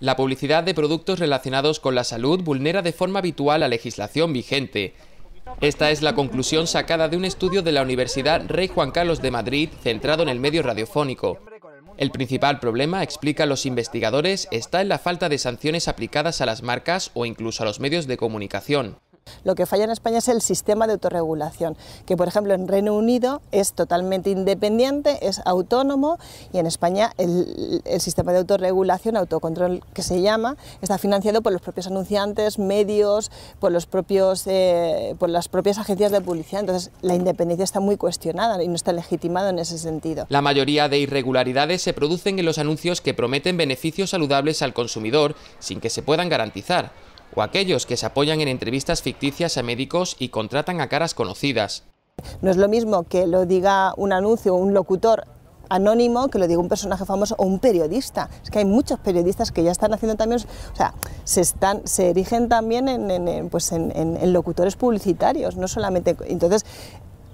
La publicidad de productos relacionados con la salud vulnera de forma habitual la legislación vigente. Esta es la conclusión sacada de un estudio de la Universidad Rey Juan Carlos de Madrid centrado en el medio radiofónico. El principal problema, explican los investigadores, está en la falta de sanciones aplicadas a las marcas o incluso a los medios de comunicación. Lo que falla en España es el sistema de autorregulación, que por ejemplo en Reino Unido es totalmente independiente, es autónomo y en España el, sistema de autorregulación, autocontrol que se llama, está financiado por los propios anunciantes, medios, por, los propios, eh, por las propias agencias de publicidad. Entonces la independencia está muy cuestionada y no está legitimada en ese sentido. La mayoría de irregularidades se producen en los anuncios que prometen beneficios saludables al consumidor sin que se puedan garantizar o aquellos que se apoyan en entrevistas ficticias a médicos y contratan a caras conocidas. No es lo mismo que lo diga un anuncio o un locutor anónimo que lo diga un personaje famoso o un periodista. Es que hay muchos periodistas que ya están haciendo también, o sea, se, están, se erigen también en, pues locutores publicitarios, no solamente. Entonces,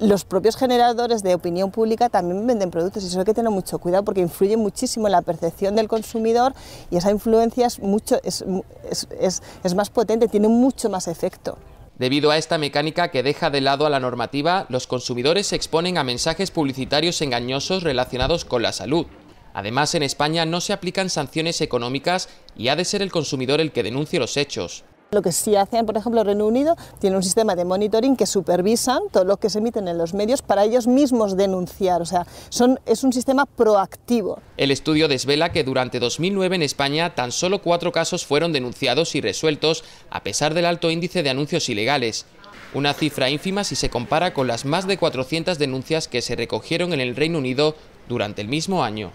los propios generadores de opinión pública también venden productos y eso hay que tener mucho cuidado porque influye muchísimo en la percepción del consumidor y esa influencia es, mucho, más potente, tiene mucho más efecto. Debido a esta mecánica que deja de lado a la normativa, los consumidores se exponen a mensajes publicitarios engañosos relacionados con la salud. Además, en España no se aplican sanciones económicas y ha de ser el consumidor el que denuncie los hechos. Lo que sí hacen, por ejemplo, el Reino Unido tiene un sistema de monitoring que supervisan todo lo que se emiten en los medios para ellos mismos denunciar. O sea, es un sistema proactivo. El estudio desvela que durante 2009 en España tan solo cuatro casos fueron denunciados y resueltos, a pesar del alto índice de anuncios ilegales. Una cifra ínfima si se compara con las más de 400 denuncias que se recogieron en el Reino Unido durante el mismo año.